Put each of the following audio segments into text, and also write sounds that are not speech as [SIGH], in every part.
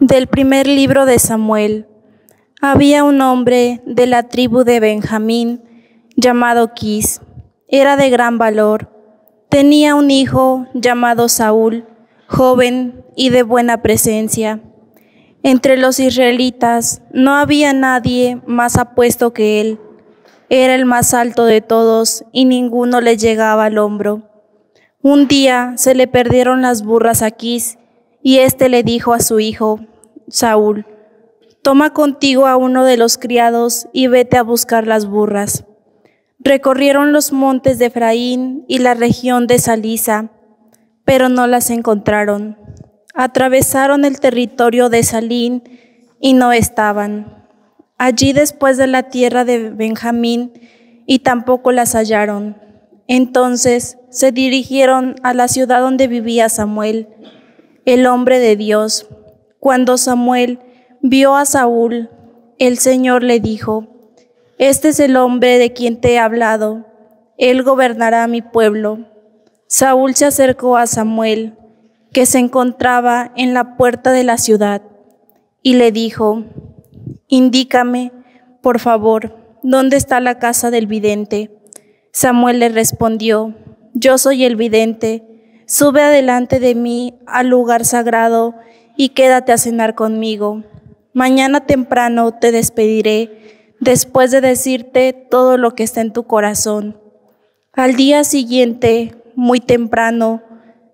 del primer libro de Samuel. Había un hombre de la tribu de Benjamín llamado Quis. Era de gran valor. Tenía un hijo llamado Saúl, joven y de buena presencia. Entre los israelitas no había nadie más apuesto que él. Era el más alto de todos y ninguno le llegaba al hombro. Un día se le perdieron las burras a Kis. Y éste le dijo a su hijo Saúl, toma contigo a uno de los criados y vete a buscar las burras. Recorrieron los montes de Efraín y la región de Salisa, pero no las encontraron. Atravesaron el territorio de Salín y no estaban. Allí después de la tierra de Benjamín y tampoco las hallaron. Entonces se dirigieron a la ciudad donde vivía Samuel el hombre de Dios. Cuando Samuel vio a Saúl, el Señor le dijo, Este es el hombre de quien te he hablado, él gobernará mi pueblo. Saúl se acercó a Samuel, que se encontraba en la puerta de la ciudad, y le dijo, Indícame, por favor, dónde está la casa del vidente. Samuel le respondió, Yo soy el vidente, sube adelante de mí al lugar sagrado y quédate a cenar conmigo. Mañana temprano te despediré después de decirte todo lo que está en tu corazón. Al día siguiente, muy temprano,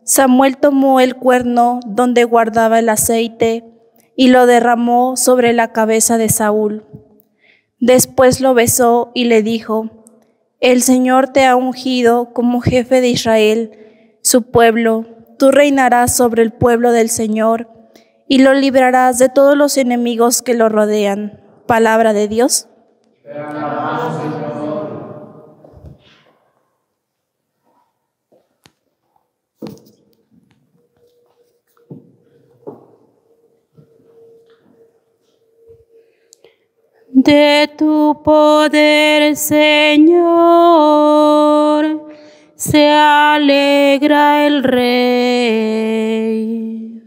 Samuel tomó el cuerno donde guardaba el aceite y lo derramó sobre la cabeza de Saúl. Después lo besó y le dijo, El Señor te ha ungido como jefe de Israel su pueblo. Tú reinarás sobre el pueblo del Señor y lo librarás de todos los enemigos que lo rodean. Palabra de Dios. De tu poder, Señor se alegra el rey.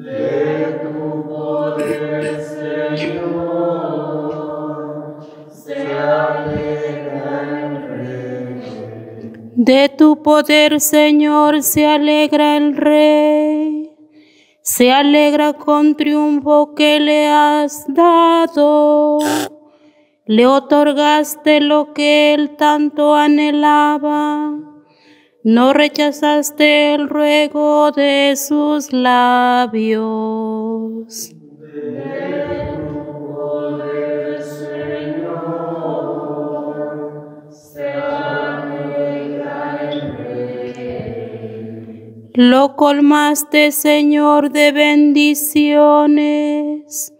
De tu poder, Señor, se alegra el rey. De tu poder, Señor, se alegra el rey. Se alegra con triunfo que le has dado. Le otorgaste lo que él tanto anhelaba no rechazaste el ruego de sus labios. Lo colmaste, Señor, de bendiciones,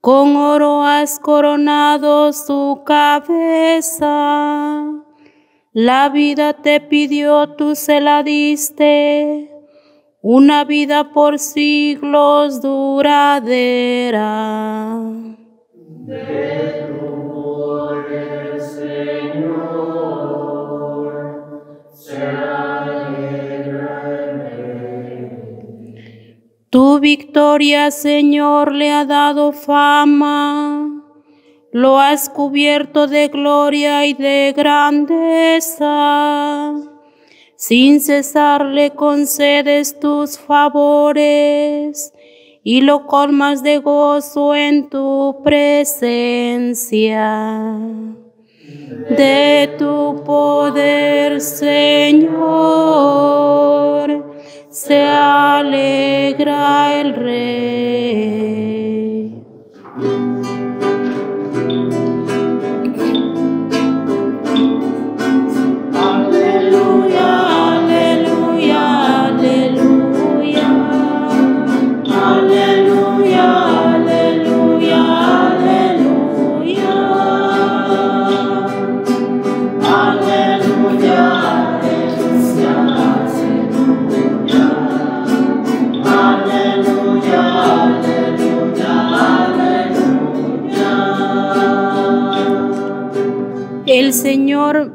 con oro has coronado su cabeza. La vida te pidió, tú se la diste, una vida por siglos duradera. De tu Señor, tu victoria, Señor, le ha dado fama lo has cubierto de gloria y de grandeza. Sin cesar le concedes tus favores y lo colmas de gozo en tu presencia. De tu poder, Señor, se alegra el Rey.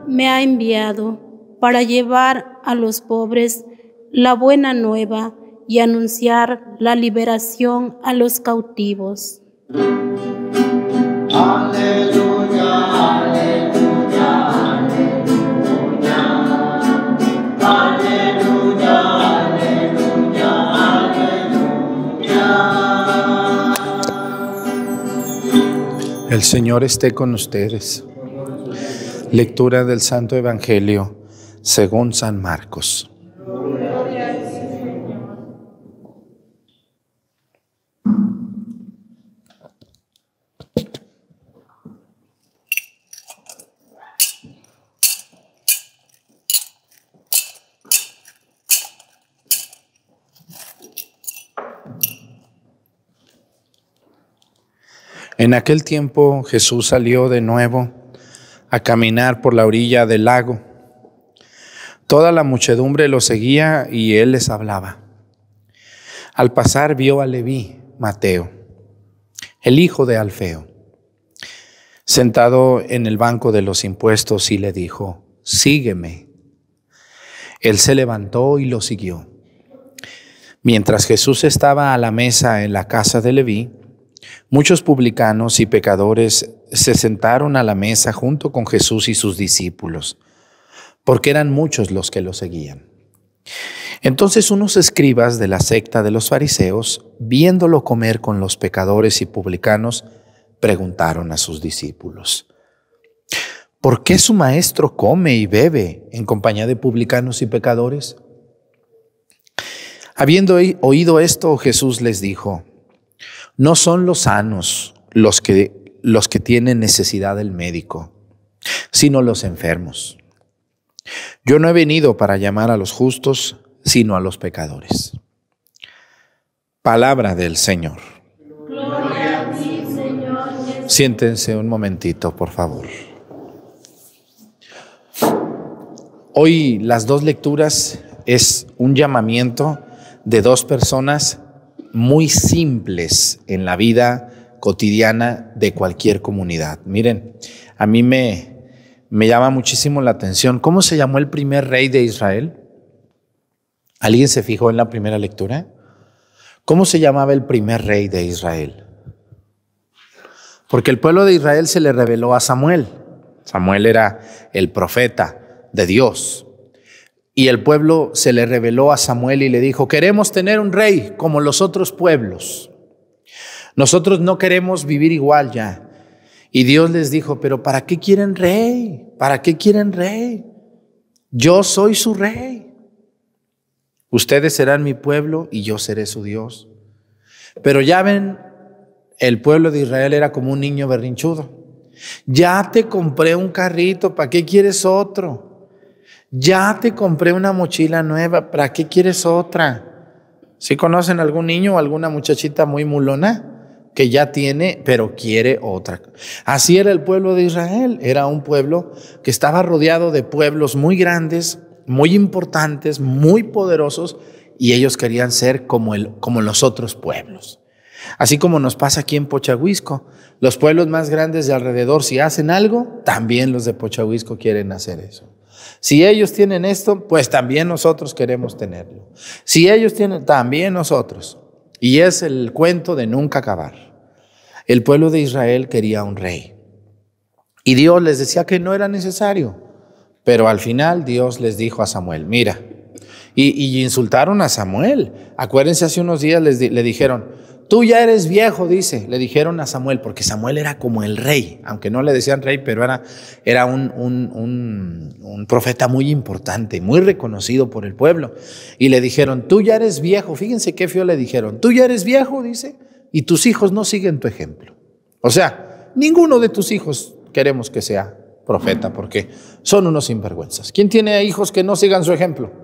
me ha enviado para llevar a los pobres la buena nueva y anunciar la liberación a los cautivos. aleluya, aleluya, aleluya, aleluya, aleluya. El Señor esté con ustedes. Lectura del Santo Evangelio según San Marcos. En aquel tiempo Jesús salió de nuevo a caminar por la orilla del lago. Toda la muchedumbre lo seguía y él les hablaba. Al pasar vio a Leví, Mateo, el hijo de Alfeo, sentado en el banco de los impuestos y le dijo, sígueme. Él se levantó y lo siguió. Mientras Jesús estaba a la mesa en la casa de Leví, Muchos publicanos y pecadores se sentaron a la mesa junto con Jesús y sus discípulos, porque eran muchos los que lo seguían. Entonces unos escribas de la secta de los fariseos, viéndolo comer con los pecadores y publicanos, preguntaron a sus discípulos, ¿por qué su maestro come y bebe en compañía de publicanos y pecadores? Habiendo oído esto, Jesús les dijo, no son los sanos los que, los que tienen necesidad del médico, sino los enfermos. Yo no he venido para llamar a los justos, sino a los pecadores. Palabra del Señor. Señor. Siéntense un momentito, por favor. Hoy las dos lecturas es un llamamiento de dos personas muy simples en la vida cotidiana de cualquier comunidad. Miren, a mí me, llama muchísimo la atención. ¿Cómo se llamó el primer rey de Israel? ¿Alguien se fijó en la primera lectura? ¿Cómo se llamaba el primer rey de Israel? Porque el pueblo de Israel se le reveló a Samuel. Samuel era el profeta de Dios. Y el pueblo se le reveló a Samuel y le dijo, queremos tener un rey como los otros pueblos. Nosotros no queremos vivir igual ya. Y Dios les dijo, pero ¿para qué quieren rey? ¿Para qué quieren rey? Yo soy su rey. Ustedes serán mi pueblo y yo seré su Dios. Pero ya ven, el pueblo de Israel era como un niño berrinchudo. Ya te compré un carrito, ¿para qué quieres otro? Ya te compré una mochila nueva, ¿para qué quieres otra? Si ¿Sí conocen algún niño o alguna muchachita muy mulona que ya tiene, pero quiere otra. Así era el pueblo de Israel, era un pueblo que estaba rodeado de pueblos muy grandes, muy importantes, muy poderosos, y ellos querían ser como, el, como los otros pueblos. Así como nos pasa aquí en Pochahuisco, los pueblos más grandes de alrededor, si hacen algo, también los de Pochahuisco quieren hacer eso. Si ellos tienen esto, pues también nosotros queremos tenerlo. Si ellos tienen, también nosotros. Y es el cuento de nunca acabar. El pueblo de Israel quería un rey. Y Dios les decía que no era necesario. Pero al final Dios les dijo a Samuel, mira, y, insultaron a Samuel. Acuérdense, hace unos días les le dijeron, Tú ya eres viejo, dice, le dijeron a Samuel, porque Samuel era como el rey, aunque no le decían rey, pero era, era un, profeta muy importante, muy reconocido por el pueblo. Y le dijeron, tú ya eres viejo, fíjense qué feo le dijeron, tú ya eres viejo, dice, y tus hijos no siguen tu ejemplo. O sea, ninguno de tus hijos queremos que sea profeta, porque son unos sinvergüenzas. ¿Quién tiene hijos que no sigan su ejemplo?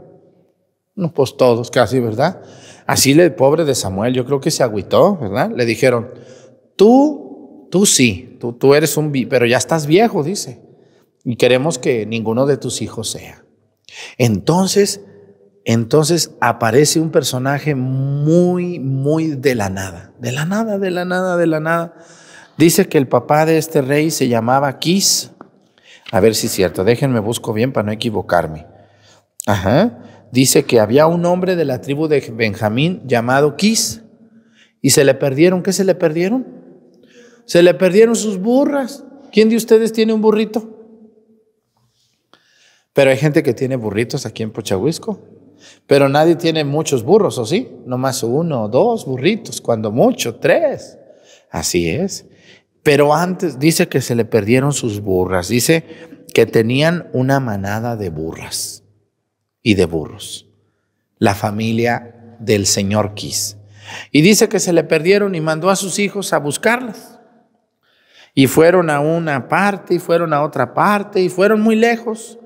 No, pues todos casi, ¿verdad? Así el pobre de Samuel, yo creo que se agüitó, ¿verdad? Le dijeron, tú, tú sí, tú, tú eres un, pero ya estás viejo, dice, y queremos que ninguno de tus hijos sea. Entonces, entonces aparece un personaje muy, muy de la nada, de la nada, de la nada, de la nada. Dice que el papá de este rey se llamaba Kis. A ver si es cierto, déjenme busco bien para no equivocarme. Ajá dice que había un hombre de la tribu de Benjamín llamado Quis y se le perdieron. ¿Qué se le perdieron? Se le perdieron sus burras. ¿Quién de ustedes tiene un burrito? Pero hay gente que tiene burritos aquí en Pochahuisco. Pero nadie tiene muchos burros, ¿o sí? Nomás uno o dos burritos, cuando mucho, tres. Así es. Pero antes dice que se le perdieron sus burras. Dice que tenían una manada de burras y de burros. La familia del señor Quis. Y dice que se le perdieron y mandó a sus hijos a buscarlas. Y fueron a una parte y fueron a otra parte y fueron muy lejos.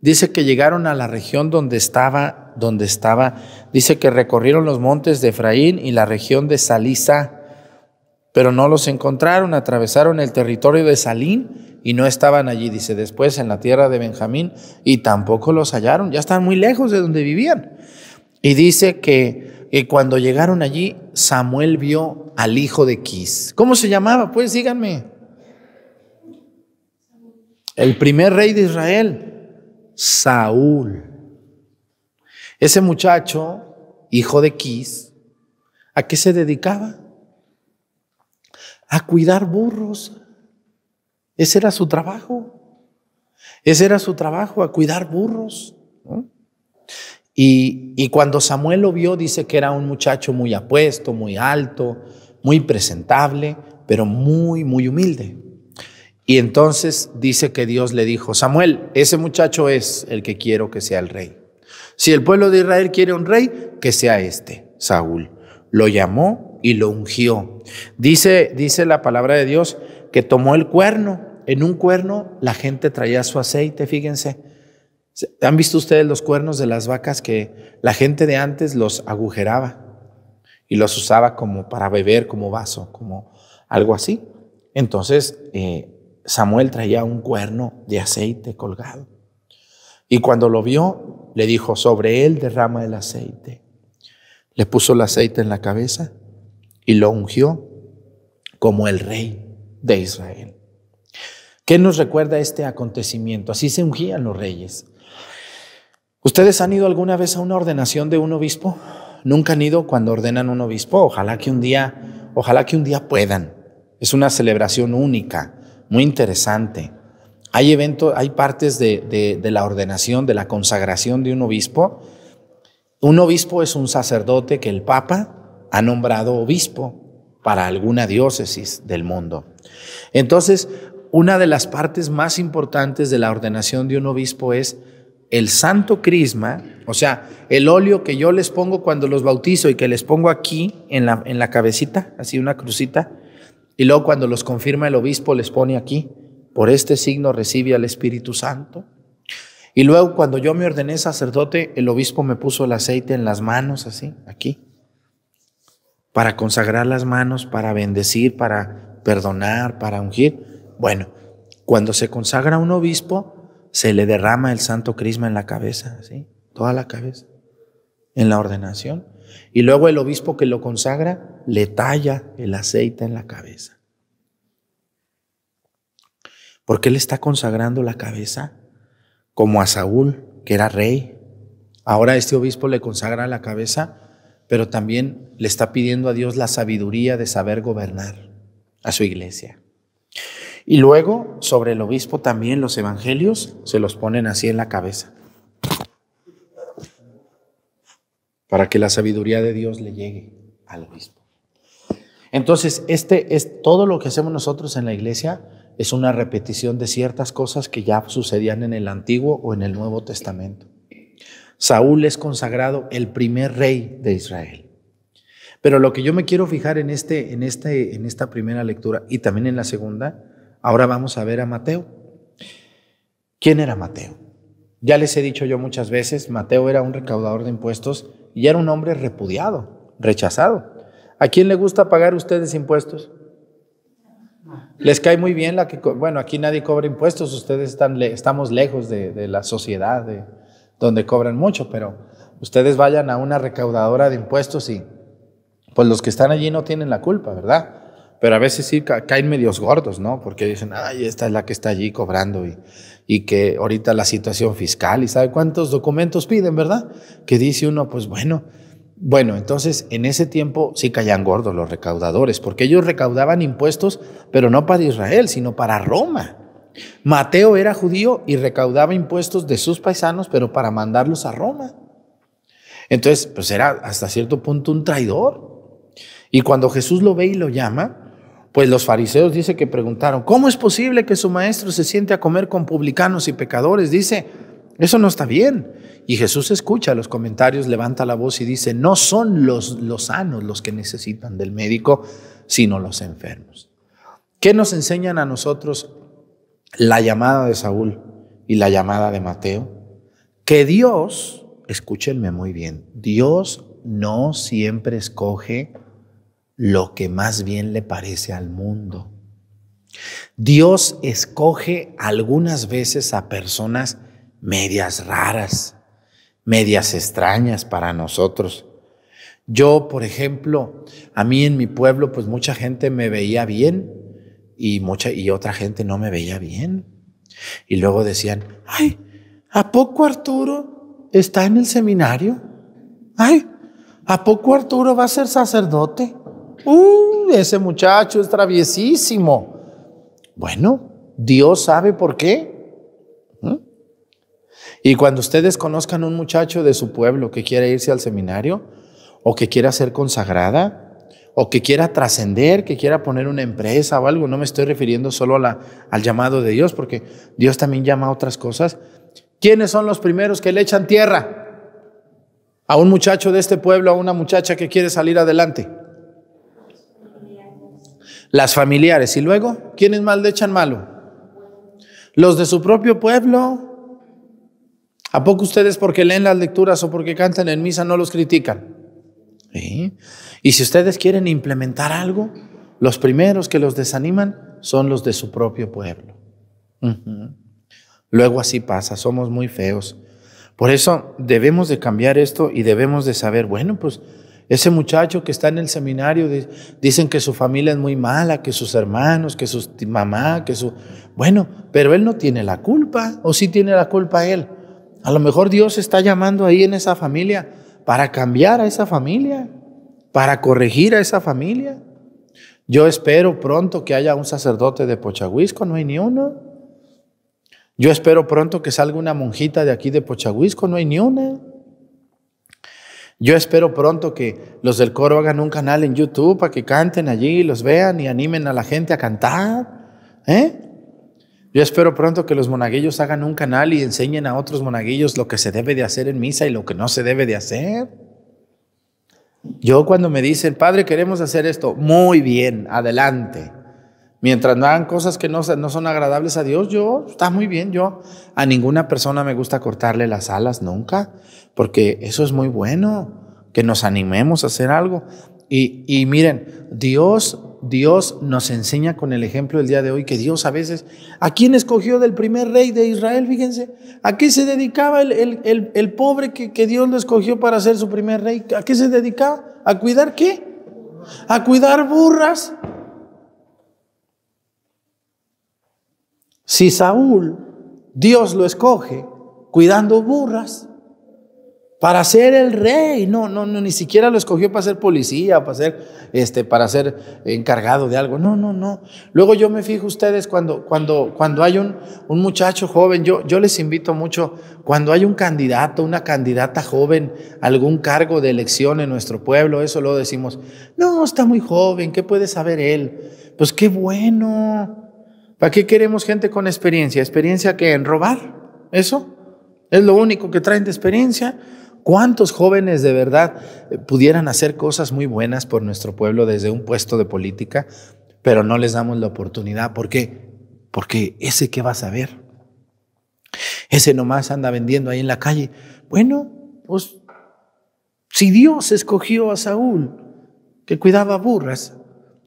Dice que llegaron a la región donde estaba, donde estaba. Dice que recorrieron los montes de Efraín y la región de Salisa pero no los encontraron, atravesaron el territorio de Salín y no estaban allí, dice después, en la tierra de Benjamín, y tampoco los hallaron, ya están muy lejos de donde vivían. Y dice que, cuando llegaron allí, Samuel vio al hijo de Kis. ¿Cómo se llamaba? Pues díganme. El primer rey de Israel, Saúl. Ese muchacho, hijo de Kis, ¿a qué se dedicaba? a cuidar burros. Ese era su trabajo. Ese era su trabajo, a cuidar burros. Y, y, cuando Samuel lo vio, dice que era un muchacho muy apuesto, muy alto, muy presentable, pero muy, muy humilde. Y entonces dice que Dios le dijo, Samuel, ese muchacho es el que quiero que sea el rey. Si el pueblo de Israel quiere un rey, que sea este, Saúl. Lo llamó y lo ungió. Dice, dice la palabra de Dios que tomó el cuerno. En un cuerno la gente traía su aceite, fíjense. ¿Han visto ustedes los cuernos de las vacas que la gente de antes los agujeraba y los usaba como para beber, como vaso, como algo así? Entonces eh, Samuel traía un cuerno de aceite colgado. Y cuando lo vio, le dijo, sobre él derrama el aceite. Le puso el aceite en la cabeza y lo ungió como el rey de Israel. ¿Qué nos recuerda este acontecimiento? Así se ungían los reyes. ¿Ustedes han ido alguna vez a una ordenación de un obispo? Nunca han ido cuando ordenan un obispo. Ojalá que un día, ojalá que un día puedan. Es una celebración única, muy interesante. Hay eventos, hay partes de, de la ordenación, de la consagración de un obispo. Un obispo es un sacerdote que el Papa ha nombrado obispo para alguna diócesis del mundo. Entonces, una de las partes más importantes de la ordenación de un obispo es el santo crisma, o sea, el óleo que yo les pongo cuando los bautizo y que les pongo aquí en la, en la cabecita, así una crucita, y luego cuando los confirma el obispo les pone aquí, por este signo recibe al Espíritu Santo. Y luego cuando yo me ordené sacerdote, el obispo me puso el aceite en las manos, así, aquí para consagrar las manos, para bendecir, para perdonar, para ungir. Bueno, cuando se consagra un obispo, se le derrama el santo crisma en la cabeza, ¿sí? Toda la cabeza, en la ordenación. Y luego el obispo que lo consagra le talla el aceite en la cabeza. ¿Por qué le está consagrando la cabeza como a Saúl, que era rey. Ahora este obispo le consagra la cabeza pero también le está pidiendo a Dios la sabiduría de saber gobernar a su iglesia. Y luego, sobre el obispo también los evangelios se los ponen así en la cabeza, para que la sabiduría de Dios le llegue al obispo. Entonces, este es todo lo que hacemos nosotros en la iglesia es una repetición de ciertas cosas que ya sucedían en el Antiguo o en el Nuevo Testamento. Saúl es consagrado el primer rey de Israel. Pero lo que yo me quiero fijar en, este, en, este, en esta primera lectura y también en la segunda, ahora vamos a ver a Mateo. ¿Quién era Mateo? Ya les he dicho yo muchas veces, Mateo era un recaudador de impuestos y era un hombre repudiado, rechazado. ¿A quién le gusta pagar ustedes impuestos? Les cae muy bien la que... Bueno, aquí nadie cobra impuestos, ustedes están, estamos lejos de, de la sociedad, de, donde cobran mucho, pero ustedes vayan a una recaudadora de impuestos y pues los que están allí no tienen la culpa, ¿verdad? Pero a veces sí caen medios gordos, ¿no? Porque dicen, ay, esta es la que está allí cobrando y, y que ahorita la situación fiscal y sabe cuántos documentos piden, ¿verdad? Que dice uno, pues bueno, bueno, entonces en ese tiempo sí caían gordos los recaudadores, porque ellos recaudaban impuestos, pero no para Israel, sino para Roma. Mateo era judío y recaudaba impuestos de sus paisanos, pero para mandarlos a Roma. Entonces, pues era hasta cierto punto un traidor. Y cuando Jesús lo ve y lo llama, pues los fariseos dice que preguntaron, ¿cómo es posible que su maestro se siente a comer con publicanos y pecadores? Dice, eso no está bien. Y Jesús escucha los comentarios, levanta la voz y dice, no son los, los sanos los que necesitan del médico, sino los enfermos. ¿Qué nos enseñan a nosotros la llamada de Saúl y la llamada de Mateo, que Dios, escúchenme muy bien, Dios no siempre escoge lo que más bien le parece al mundo. Dios escoge algunas veces a personas medias raras, medias extrañas para nosotros. Yo, por ejemplo, a mí en mi pueblo, pues mucha gente me veía bien, y, mucha, y otra gente no me veía bien. Y luego decían, ay, ¿a poco Arturo está en el seminario? Ay, ¿a poco Arturo va a ser sacerdote? Uh, ese muchacho es traviesísimo. Bueno, Dios sabe por qué. ¿Mm? Y cuando ustedes conozcan un muchacho de su pueblo que quiere irse al seminario o que quiera ser consagrada, o que quiera trascender, que quiera poner una empresa o algo. No me estoy refiriendo solo al llamado de Dios, porque Dios también llama a otras cosas. ¿Quiénes son los primeros que le echan tierra? A un muchacho de este pueblo, a una muchacha que quiere salir adelante. Las familiares. ¿Y luego? ¿Quiénes más le echan malo? Los de su propio pueblo. ¿A poco ustedes porque leen las lecturas o porque cantan en misa no los critican? Y si ustedes quieren implementar algo, los primeros que los desaniman son los de su propio pueblo. Luego así pasa, somos muy feos. Por eso debemos de cambiar esto y debemos de saber, bueno, pues ese muchacho que está en el seminario, dicen que su familia es muy mala, que sus hermanos, que su mamá, que su... Bueno, pero él no tiene la culpa, o sí tiene la culpa él. A lo mejor Dios está llamando ahí en esa familia para cambiar a esa familia, para corregir a esa familia. Yo espero pronto que haya un sacerdote de Pochahuisco, no hay ni uno. Yo espero pronto que salga una monjita de aquí de Pochahuisco, no hay ni una. Yo espero pronto que los del coro hagan un canal en YouTube para que canten allí, los vean y animen a la gente a cantar. ¿Eh? Yo espero pronto que los monaguillos hagan un canal y enseñen a otros monaguillos lo que se debe de hacer en misa y lo que no se debe de hacer. Yo cuando me dicen, Padre, queremos hacer esto, muy bien, adelante. Mientras no hagan cosas que no, no son agradables a Dios, yo, está muy bien, yo. A ninguna persona me gusta cortarle las alas nunca, porque eso es muy bueno, que nos animemos a hacer algo. Y, miren, Dios, Dios nos enseña con el ejemplo del día de hoy que Dios a veces, ¿a quién escogió del primer rey de Israel? Fíjense, ¿a qué se dedicaba el, pobre que, que Dios lo escogió para ser su primer rey? ¿A qué se dedicaba? ¿A cuidar qué? A cuidar burras. Si Saúl, Dios lo escoge cuidando burras, para ser el rey. No, no, no, ni siquiera lo escogió para ser policía, para ser, este, para ser encargado de algo. No, no, no. Luego yo me fijo ustedes cuando, cuando, cuando hay un, un muchacho joven, yo, yo les invito mucho, cuando hay un candidato, una candidata joven, algún cargo de elección en nuestro pueblo, eso lo decimos, no, está muy joven, ¿qué puede saber él? Pues qué bueno. ¿Para qué queremos gente con experiencia? ¿Experiencia que en robar? ¿Eso? Es lo único que traen de experiencia. ¿Cuántos jóvenes de verdad eh, pudieran hacer cosas muy buenas por nuestro pueblo desde un puesto de política, pero no les damos la oportunidad? ¿Por qué? Porque ese que va a saber. Ese nomás anda vendiendo ahí en la calle. Bueno, pues si Dios escogió a Saúl, que cuidaba burras,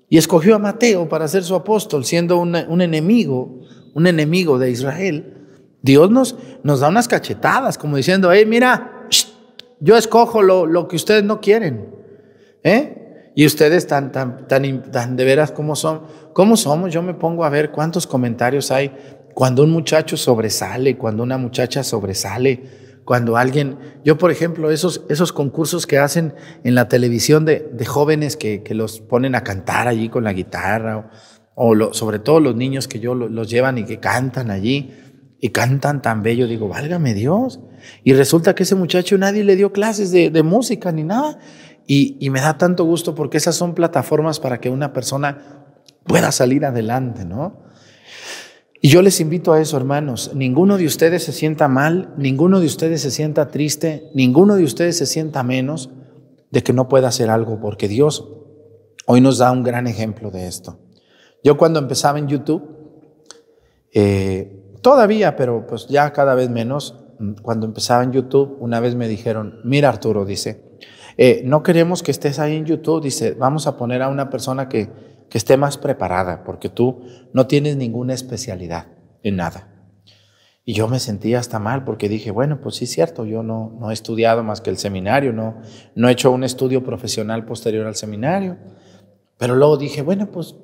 y escogió a Mateo para ser su apóstol, siendo un enemigo, un enemigo de Israel, Dios nos, nos da unas cachetadas, como diciendo, hey, mira, yo escojo lo, que ustedes no quieren. ¿Eh? Y ustedes tan, tan, tan, tan de veras como son. ¿Cómo somos? Yo me pongo a ver cuántos comentarios hay cuando un muchacho sobresale, cuando una muchacha sobresale, cuando alguien... Yo, por ejemplo, esos, esos concursos que hacen en la televisión de, jóvenes que, los ponen a cantar allí con la guitarra, o, sobre todo los niños que yo los llevan y que cantan allí, y cantan tan bello, digo, válgame Dios. Y resulta que ese muchacho nadie le dio clases de, música ni nada. Y, me da tanto gusto porque esas son plataformas para que una persona pueda salir adelante, ¿no? Y yo les invito a eso, hermanos. Ninguno de ustedes se sienta mal, ninguno de ustedes se sienta triste, ninguno de ustedes se sienta menos de que no pueda hacer algo, porque Dios hoy nos da un gran ejemplo de esto. Yo cuando empezaba en YouTube, eh, todavía, pero pues ya cada vez menos, cuando empezaba en YouTube, una vez me dijeron, mira Arturo, dice, eh, no queremos que estés ahí en YouTube, dice, vamos a poner a una persona que, que esté más preparada, porque tú no tienes ninguna especialidad en nada. Y yo me sentía hasta mal porque dije, bueno, pues sí es cierto, yo no, no he estudiado más que el seminario, no, no he hecho un estudio profesional posterior al seminario. Pero luego dije, bueno, pues,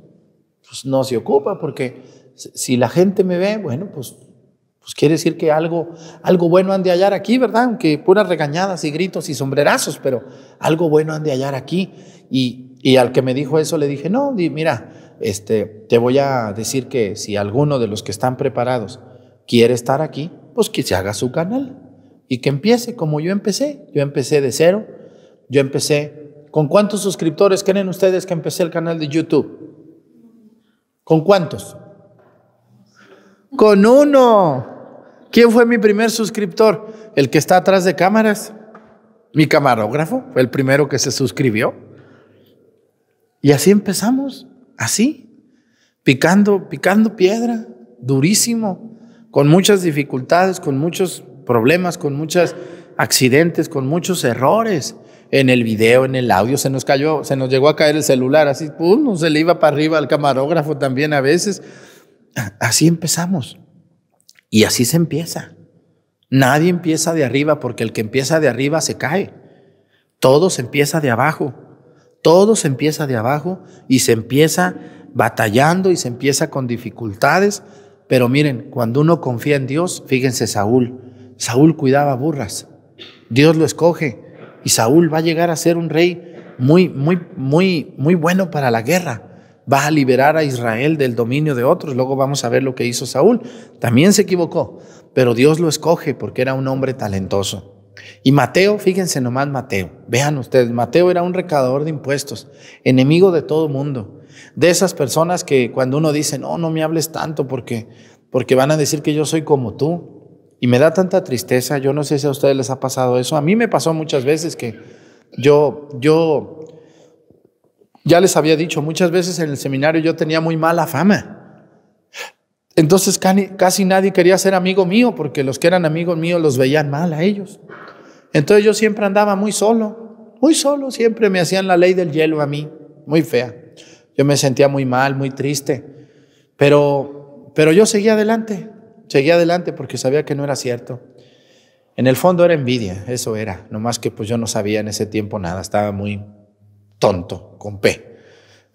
pues no se ocupa porque si la gente me ve, bueno, pues pues quiere decir que algo, algo bueno han de hallar aquí, ¿verdad? Aunque puras regañadas y gritos y sombrerazos, pero algo bueno han de hallar aquí. Y, y al que me dijo eso le dije, no, mira, este, te voy a decir que si alguno de los que están preparados quiere estar aquí, pues que se haga su canal y que empiece como yo empecé. Yo empecé de cero, yo empecé... ¿Con cuántos suscriptores creen ustedes que empecé el canal de YouTube? ¿Con cuántos? Con uno. ¿Quién fue mi primer suscriptor? El que está atrás de cámaras. Mi camarógrafo fue el primero que se suscribió. Y así empezamos, así, picando, picando piedra, durísimo, con muchas dificultades, con muchos problemas, con muchos accidentes, con muchos errores. En el video, en el audio, se nos cayó, se nos llegó a caer el celular, así, pum, se le iba para arriba al camarógrafo también a veces así empezamos. Y así se empieza. Nadie empieza de arriba porque el que empieza de arriba se cae. Todo se empieza de abajo. Todo se empieza de abajo y se empieza batallando y se empieza con dificultades. Pero miren, cuando uno confía en Dios, fíjense Saúl, Saúl cuidaba burras. Dios lo escoge y Saúl va a llegar a ser un rey muy, muy, muy, muy bueno para la guerra. Va a liberar a Israel del dominio de otros. Luego vamos a ver lo que hizo Saúl. También se equivocó, pero Dios lo escoge porque era un hombre talentoso. Y Mateo, fíjense nomás Mateo, vean ustedes, Mateo era un recaudador de impuestos, enemigo de todo mundo, de esas personas que cuando uno dice, no, no me hables tanto porque, porque van a decir que yo soy como tú. Y me da tanta tristeza, yo no sé si a ustedes les ha pasado eso, a mí me pasó muchas veces que yo, yo, ya les había dicho, muchas veces en el seminario yo tenía muy mala fama. Entonces casi nadie quería ser amigo mío porque los que eran amigos míos los veían mal a ellos. Entonces yo siempre andaba muy solo, muy solo, siempre me hacían la ley del hielo a mí, muy fea. Yo me sentía muy mal, muy triste, pero, pero yo seguía adelante, seguía adelante porque sabía que no era cierto. En el fondo era envidia, eso era, nomás que pues yo no sabía en ese tiempo nada, estaba muy, tonto, con P.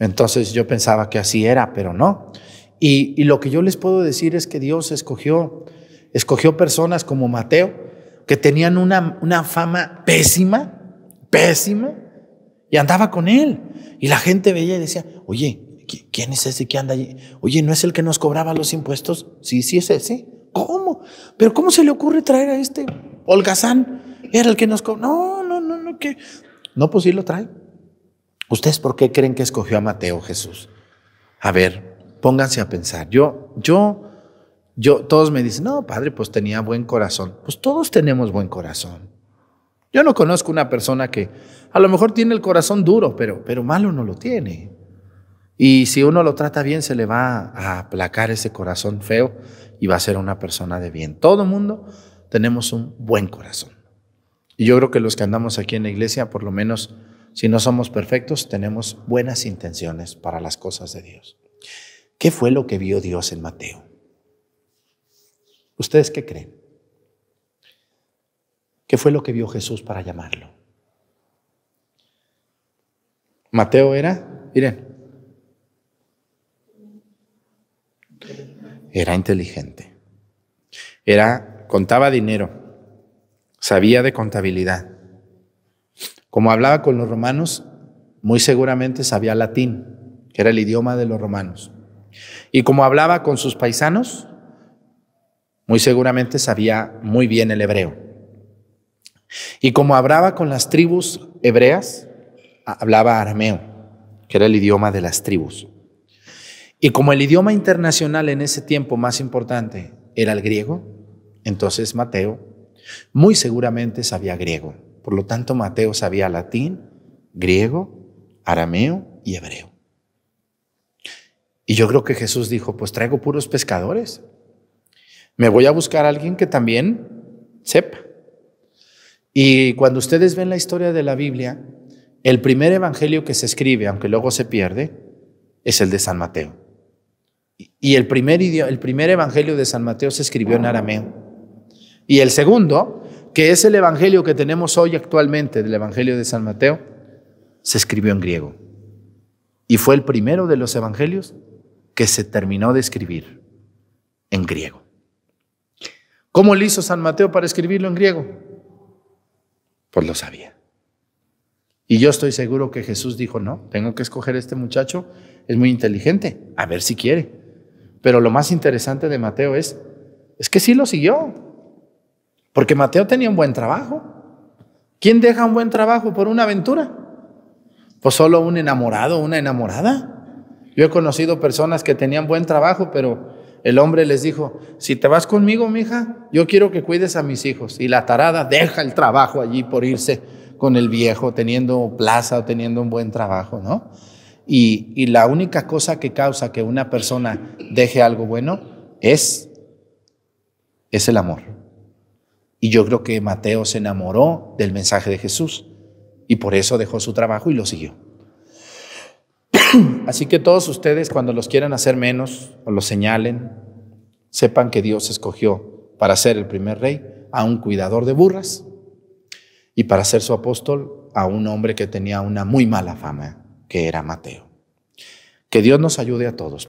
Entonces yo pensaba que así era, pero no. Y, lo que yo les puedo decir es que Dios escogió, escogió personas como Mateo, que tenían una, una fama pésima, pésima, y andaba con él. Y la gente veía y decía, oye, ¿quién es ese que anda allí? Oye, ¿no es el que nos cobraba los impuestos? Sí, sí es ese. ¿Cómo? ¿Pero cómo se le ocurre traer a este holgazán? Era el que nos cobraba. No, no, no, no, que... No, pues sí lo trae. ¿Ustedes por qué creen que escogió a Mateo Jesús? A ver, pónganse a pensar. Yo, yo, yo, todos me dicen, no, padre, pues tenía buen corazón. Pues todos tenemos buen corazón. Yo no conozco una persona que a lo mejor tiene el corazón duro, pero, pero malo no lo tiene. Y si uno lo trata bien, se le va a aplacar ese corazón feo y va a ser una persona de bien. Todo mundo tenemos un buen corazón. Y yo creo que los que andamos aquí en la iglesia, por lo menos, si no somos perfectos, tenemos buenas intenciones para las cosas de Dios. ¿Qué fue lo que vio Dios en Mateo? ¿Ustedes qué creen? ¿Qué fue lo que vio Jesús para llamarlo? Mateo era, miren, era inteligente, era, contaba dinero, sabía de contabilidad, como hablaba con los romanos, muy seguramente sabía latín, que era el idioma de los romanos. Y como hablaba con sus paisanos, muy seguramente sabía muy bien el hebreo. Y como hablaba con las tribus hebreas, hablaba arameo, que era el idioma de las tribus. Y como el idioma internacional en ese tiempo más importante era el griego, entonces Mateo muy seguramente sabía griego. Por lo tanto, Mateo sabía latín, griego, arameo y hebreo. Y yo creo que Jesús dijo, pues traigo puros pescadores. Me voy a buscar a alguien que también sepa. Y cuando ustedes ven la historia de la Biblia, el primer evangelio que se escribe, aunque luego se pierde, es el de San Mateo. Y el primer, el primer evangelio de San Mateo se escribió en arameo. Y el segundo que es el Evangelio que tenemos hoy actualmente, del Evangelio de San Mateo, se escribió en griego. Y fue el primero de los Evangelios que se terminó de escribir en griego. ¿Cómo le hizo San Mateo para escribirlo en griego? Pues lo sabía. Y yo estoy seguro que Jesús dijo, no, tengo que escoger a este muchacho, es muy inteligente, a ver si quiere. Pero lo más interesante de Mateo es, es que sí lo siguió, porque Mateo tenía un buen trabajo. ¿Quién deja un buen trabajo por una aventura? Pues solo un enamorado, una enamorada. Yo he conocido personas que tenían buen trabajo, pero el hombre les dijo, si te vas conmigo, mija, yo quiero que cuides a mis hijos. Y la tarada deja el trabajo allí por irse con el viejo, teniendo plaza o teniendo un buen trabajo, ¿no? Y, la única cosa que causa que una persona deje algo bueno es, es el amor. Y yo creo que Mateo se enamoró del mensaje de Jesús y por eso dejó su trabajo y lo siguió. [CLEARS THROAT] Así que todos ustedes cuando los quieran hacer menos o los señalen, sepan que Dios escogió para ser el primer rey a un cuidador de burras y para ser su apóstol a un hombre que tenía una muy mala fama, que era Mateo. Que Dios nos ayude a todos.